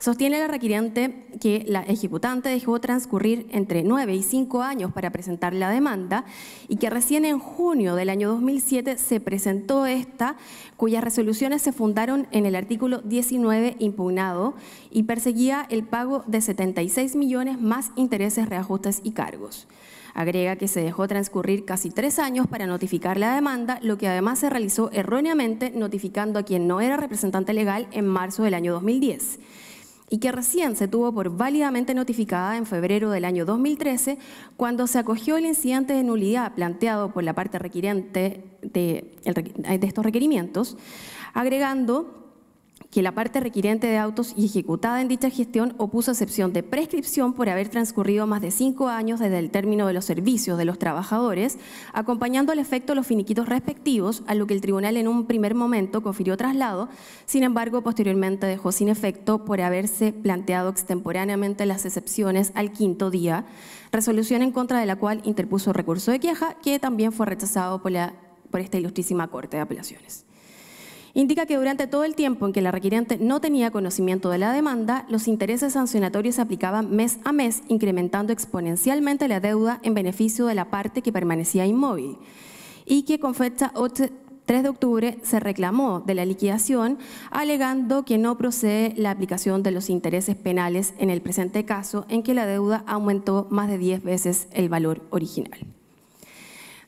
Sostiene la requiriente que la ejecutante dejó transcurrir entre 9 y cinco años para presentar la demanda y que recién en junio del año 2007 se presentó esta, cuyas resoluciones se fundaron en el artículo 19 impugnado y perseguía el pago de 76 millones más intereses, reajustes y cargos. Agrega que se dejó transcurrir casi tres años para notificar la demanda, lo que además se realizó erróneamente notificando a quien no era representante legal en marzo del año 2010 y que recién se tuvo por válidamente notificada en febrero del año 2013, cuando se acogió el incidente de nulidad planteado por la parte requirente de, de estos requerimientos, agregando que la parte requiriente de autos y ejecutada en dicha gestión opuso excepción de prescripción por haber transcurrido más de cinco años desde el término de los servicios de los trabajadores, acompañando al efecto los finiquitos respectivos, a lo que el tribunal en un primer momento confirió traslado, sin embargo, posteriormente dejó sin efecto por haberse planteado extemporáneamente las excepciones al quinto día, resolución en contra de la cual interpuso recurso de queja, que también fue rechazado por, por esta ilustrísima Corte de Apelaciones indica que durante todo el tiempo en que la requiriente no tenía conocimiento de la demanda, los intereses sancionatorios se aplicaban mes a mes, incrementando exponencialmente la deuda en beneficio de la parte que permanecía inmóvil y que con fecha 3 de octubre se reclamó de la liquidación alegando que no procede la aplicación de los intereses penales en el presente caso en que la deuda aumentó más de 10 veces el valor original.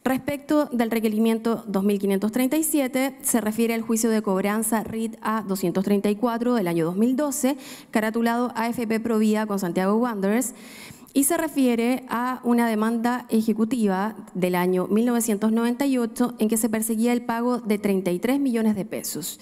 Respecto del requerimiento 2537, se refiere al juicio de cobranza RIT A234 del año 2012, caratulado AFP Provida con Santiago Wanderers, y se refiere a una demanda ejecutiva del año 1998 en que se perseguía el pago de 33 millones de pesos.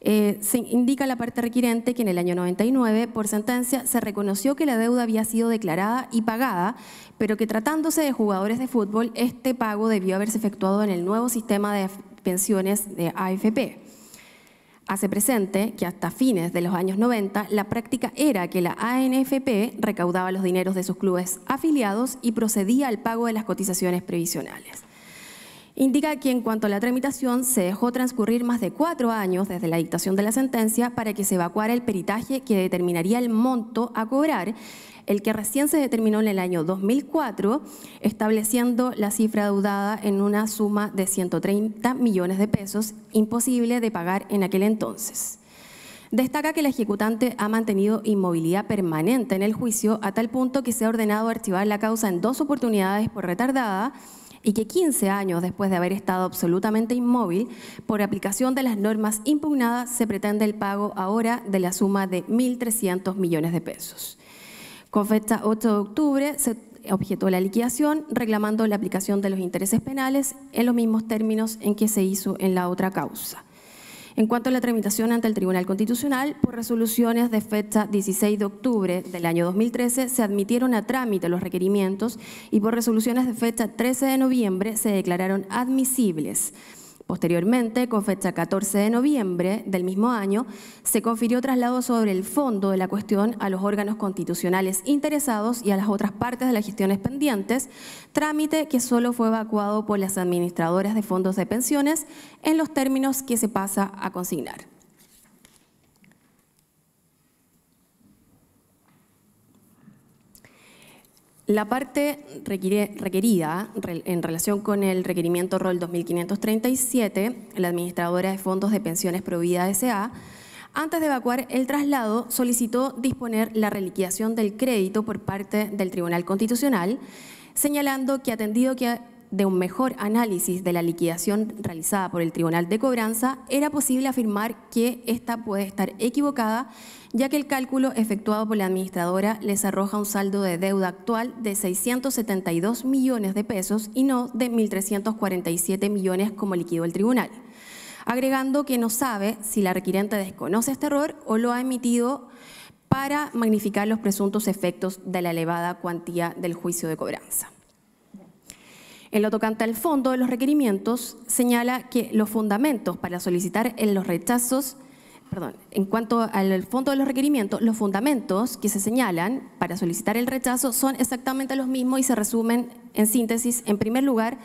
Eh, se indica la parte requiriente que en el año 99, por sentencia, se reconoció que la deuda había sido declarada y pagada, pero que tratándose de jugadores de fútbol, este pago debió haberse efectuado en el nuevo sistema de pensiones de AFP. Hace presente que hasta fines de los años 90 la práctica era que la ANFP recaudaba los dineros de sus clubes afiliados y procedía al pago de las cotizaciones previsionales indica que en cuanto a la tramitación se dejó transcurrir más de cuatro años desde la dictación de la sentencia para que se evacuara el peritaje que determinaría el monto a cobrar, el que recién se determinó en el año 2004, estableciendo la cifra deudada en una suma de 130 millones de pesos, imposible de pagar en aquel entonces. Destaca que la ejecutante ha mantenido inmovilidad permanente en el juicio a tal punto que se ha ordenado archivar la causa en dos oportunidades por retardada y que 15 años después de haber estado absolutamente inmóvil, por aplicación de las normas impugnadas se pretende el pago ahora de la suma de 1.300 millones de pesos. Con fecha 8 de octubre se objetó la liquidación reclamando la aplicación de los intereses penales en los mismos términos en que se hizo en la otra causa en cuanto a la tramitación ante el Tribunal Constitucional, por resoluciones de fecha 16 de octubre del año 2013 se admitieron a trámite los requerimientos y por resoluciones de fecha 13 de noviembre se declararon admisibles. Posteriormente, con fecha 14 de noviembre del mismo año, se confirió traslado sobre el fondo de la cuestión a los órganos constitucionales interesados y a las otras partes de las gestiones pendientes, trámite que solo fue evacuado por las administradoras de fondos de pensiones en los términos que se pasa a consignar. La parte requerida en relación con el requerimiento ROL 2537, la administradora de fondos de pensiones Provida S.A., antes de evacuar el traslado, solicitó disponer la reliquiación del crédito por parte del Tribunal Constitucional, señalando que atendido que de un mejor análisis de la liquidación realizada por el Tribunal de Cobranza, era posible afirmar que esta puede estar equivocada, ya que el cálculo efectuado por la administradora les arroja un saldo de deuda actual de 672 millones de pesos y no de 1.347 millones como liquidó el tribunal, agregando que no sabe si la requiriente desconoce este error o lo ha emitido para magnificar los presuntos efectos de la elevada cuantía del juicio de cobranza. En lo tocante al fondo de los requerimientos, señala que los fundamentos para solicitar en los rechazos perdón, en cuanto al fondo de los requerimientos, los fundamentos que se señalan para solicitar el rechazo son exactamente los mismos y se resumen en síntesis, en primer lugar,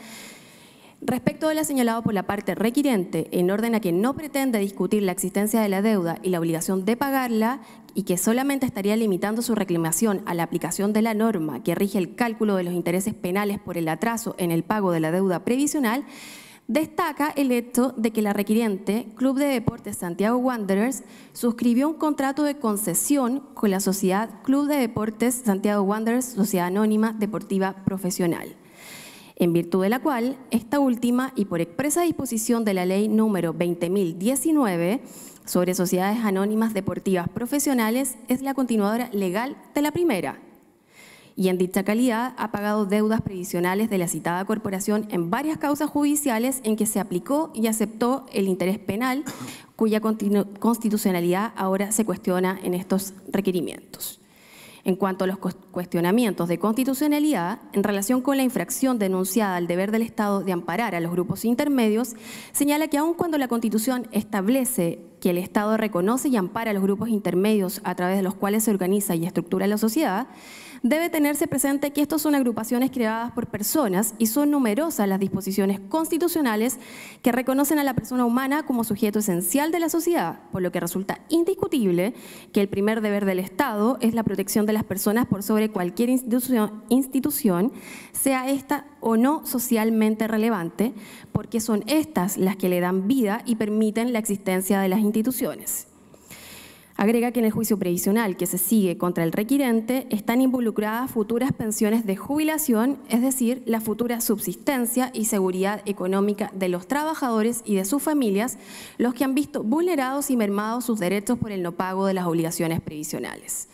respecto de lo señalado por la parte requiriente, en orden a que no pretende discutir la existencia de la deuda y la obligación de pagarla, y que solamente estaría limitando su reclamación a la aplicación de la norma que rige el cálculo de los intereses penales por el atraso en el pago de la deuda previsional, destaca el hecho de que la requiriente, Club de Deportes Santiago Wanderers, suscribió un contrato de concesión con la sociedad Club de Deportes Santiago Wanderers, Sociedad Anónima Deportiva Profesional en virtud de la cual esta última y por expresa disposición de la Ley número 20.019 sobre sociedades anónimas deportivas profesionales es la continuadora legal de la primera y en dicha calidad ha pagado deudas previsionales de la citada corporación en varias causas judiciales en que se aplicó y aceptó el interés penal cuya constitucionalidad ahora se cuestiona en estos requerimientos. En cuanto a los cuestionamientos de constitucionalidad, en relación con la infracción denunciada al deber del Estado de amparar a los grupos intermedios, señala que aun cuando la Constitución establece que el Estado reconoce y ampara a los grupos intermedios a través de los cuales se organiza y estructura la sociedad, debe tenerse presente que estos son agrupaciones creadas por personas y son numerosas las disposiciones constitucionales que reconocen a la persona humana como sujeto esencial de la sociedad, por lo que resulta indiscutible que el primer deber del Estado es la protección de las personas por sobre cualquier institución, institución sea esta o no socialmente relevante, porque son estas las que le dan vida y permiten la existencia de las instituciones. Agrega que en el juicio previsional que se sigue contra el requirente están involucradas futuras pensiones de jubilación, es decir, la futura subsistencia y seguridad económica de los trabajadores y de sus familias, los que han visto vulnerados y mermados sus derechos por el no pago de las obligaciones previsionales.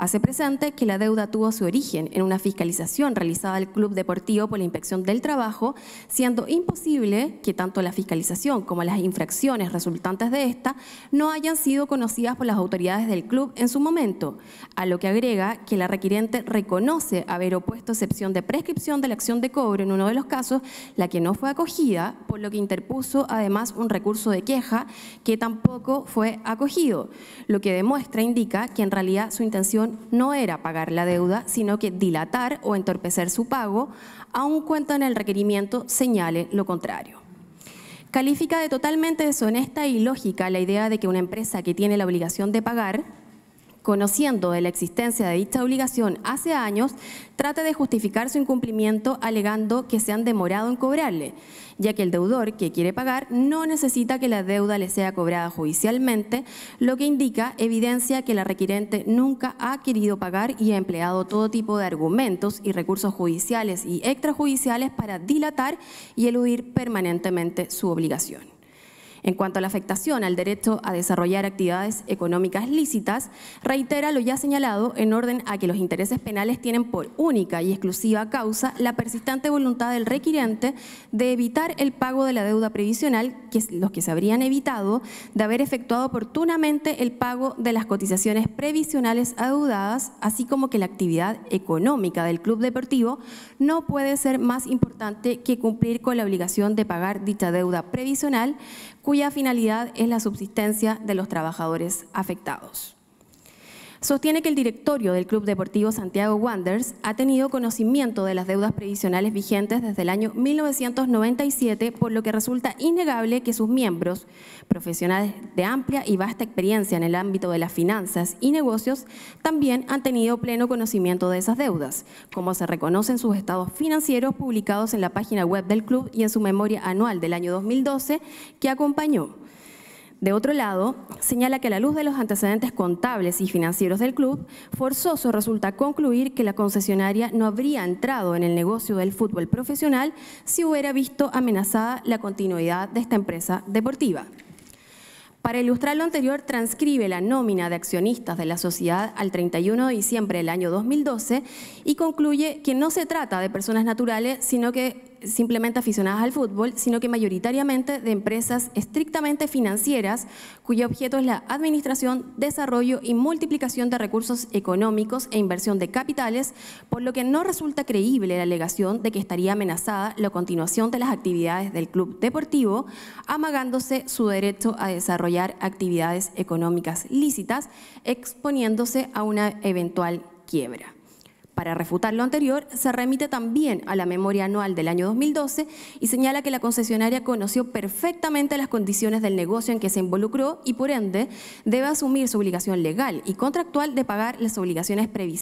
Hace presente que la deuda tuvo su origen en una fiscalización realizada al Club Deportivo por la Inspección del Trabajo, siendo imposible que tanto la fiscalización como las infracciones resultantes de esta no hayan sido conocidas por las autoridades del club en su momento, a lo que agrega que la requiriente reconoce haber opuesto excepción de prescripción de la acción de cobro en uno de los casos, la que no fue acogida, por lo que interpuso además un recurso de queja que tampoco fue acogido, lo que demuestra, e indica que en realidad su intención no era pagar la deuda, sino que dilatar o entorpecer su pago, aun cuando en el requerimiento señale lo contrario. Califica de totalmente deshonesta y lógica la idea de que una empresa que tiene la obligación de pagar conociendo de la existencia de dicha obligación hace años, trate de justificar su incumplimiento alegando que se han demorado en cobrarle, ya que el deudor que quiere pagar no necesita que la deuda le sea cobrada judicialmente, lo que indica evidencia que la requirente nunca ha querido pagar y ha empleado todo tipo de argumentos y recursos judiciales y extrajudiciales para dilatar y eludir permanentemente su obligación. En cuanto a la afectación al derecho a desarrollar actividades económicas lícitas, reitera lo ya señalado en orden a que los intereses penales tienen por única y exclusiva causa la persistente voluntad del requiriente de evitar el pago de la deuda previsional, que es los que se habrían evitado de haber efectuado oportunamente el pago de las cotizaciones previsionales adeudadas, así como que la actividad económica del club deportivo no puede ser más importante que cumplir con la obligación de pagar dicha deuda previsional cuya finalidad es la subsistencia de los trabajadores afectados sostiene que el directorio del Club Deportivo Santiago Wanderers ha tenido conocimiento de las deudas previsionales vigentes desde el año 1997, por lo que resulta innegable que sus miembros, profesionales de amplia y vasta experiencia en el ámbito de las finanzas y negocios, también han tenido pleno conocimiento de esas deudas, como se reconocen sus estados financieros publicados en la página web del club y en su memoria anual del año 2012 que acompañó. De otro lado, señala que a la luz de los antecedentes contables y financieros del club, forzoso resulta concluir que la concesionaria no habría entrado en el negocio del fútbol profesional si hubiera visto amenazada la continuidad de esta empresa deportiva. Para ilustrar lo anterior, transcribe la nómina de accionistas de la sociedad al 31 de diciembre del año 2012 y concluye que no se trata de personas naturales, sino que simplemente aficionadas al fútbol, sino que mayoritariamente de empresas estrictamente financieras, cuyo objeto es la administración, desarrollo y multiplicación de recursos económicos e inversión de capitales, por lo que no resulta creíble la alegación de que estaría amenazada la continuación de las actividades del club deportivo, amagándose su derecho a desarrollar actividades económicas lícitas, exponiéndose a una eventual quiebra. Para refutar lo anterior, se remite también a la memoria anual del año 2012 y señala que la concesionaria conoció perfectamente las condiciones del negocio en que se involucró y por ende debe asumir su obligación legal y contractual de pagar las obligaciones previstas